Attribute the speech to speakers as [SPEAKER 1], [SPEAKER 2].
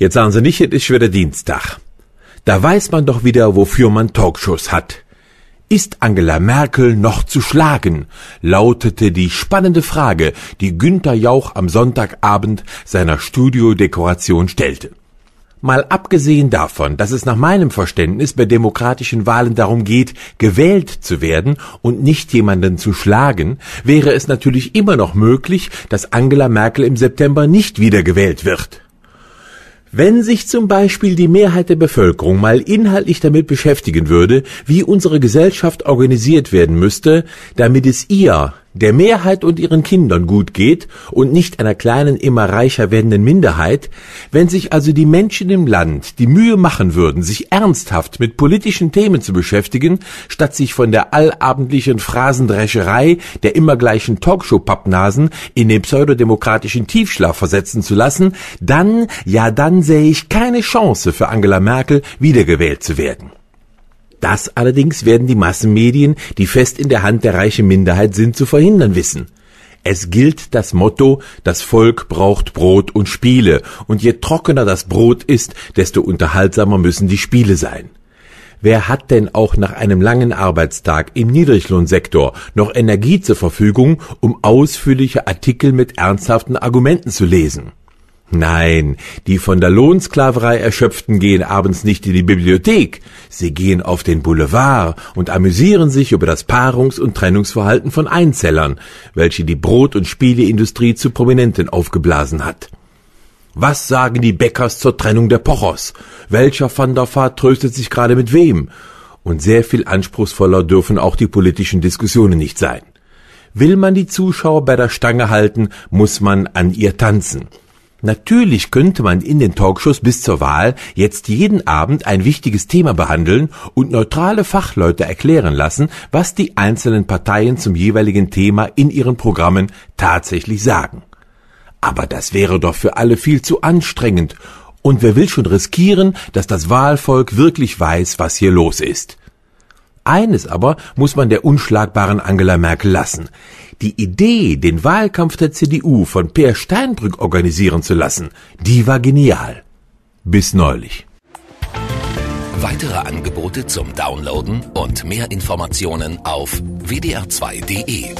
[SPEAKER 1] Jetzt sagen sie nicht, es ist wieder Dienstag. Da weiß man doch wieder, wofür man Talkshows hat. Ist Angela Merkel noch zu schlagen? lautete die spannende Frage, die Günther Jauch am Sonntagabend seiner Studiodekoration stellte. Mal abgesehen davon, dass es nach meinem Verständnis bei demokratischen Wahlen darum geht, gewählt zu werden und nicht jemanden zu schlagen, wäre es natürlich immer noch möglich, dass Angela Merkel im September nicht wiedergewählt wird. Wenn sich zum Beispiel die Mehrheit der Bevölkerung mal inhaltlich damit beschäftigen würde, wie unsere Gesellschaft organisiert werden müsste, damit es ihr der Mehrheit und ihren Kindern gut geht und nicht einer kleinen, immer reicher werdenden Minderheit, wenn sich also die Menschen im Land die Mühe machen würden, sich ernsthaft mit politischen Themen zu beschäftigen, statt sich von der allabendlichen Phrasendrescherei der immer gleichen Talkshow-Pappnasen in den pseudodemokratischen Tiefschlaf versetzen zu lassen, dann, ja dann sehe ich keine Chance für Angela Merkel, wiedergewählt zu werden. Das allerdings werden die Massenmedien, die fest in der Hand der reichen Minderheit sind, zu verhindern wissen. Es gilt das Motto, das Volk braucht Brot und Spiele, und je trockener das Brot ist, desto unterhaltsamer müssen die Spiele sein. Wer hat denn auch nach einem langen Arbeitstag im Niedriglohnsektor noch Energie zur Verfügung, um ausführliche Artikel mit ernsthaften Argumenten zu lesen? Nein, die von der Lohnsklaverei Erschöpften gehen abends nicht in die Bibliothek. Sie gehen auf den Boulevard und amüsieren sich über das Paarungs- und Trennungsverhalten von Einzellern, welche die Brot- und Spieleindustrie zu Prominenten aufgeblasen hat. Was sagen die Bäckers zur Trennung der Pochers? Welcher Van der Vaart tröstet sich gerade mit wem? Und sehr viel anspruchsvoller dürfen auch die politischen Diskussionen nicht sein. Will man die Zuschauer bei der Stange halten, muss man an ihr tanzen. Natürlich könnte man in den Talkshows bis zur Wahl jetzt jeden Abend ein wichtiges Thema behandeln und neutrale Fachleute erklären lassen, was die einzelnen Parteien zum jeweiligen Thema in ihren Programmen tatsächlich sagen. Aber das wäre doch für alle viel zu anstrengend, und wer will schon riskieren, dass das Wahlvolk wirklich weiß, was hier los ist? Eines aber muss man der unschlagbaren Angela Merkel lassen. Die Idee, den Wahlkampf der CDU von Peer Steinbrück organisieren zu lassen, die war genial. Bis neulich. Weitere Angebote zum Downloaden und mehr Informationen auf wdr2.de.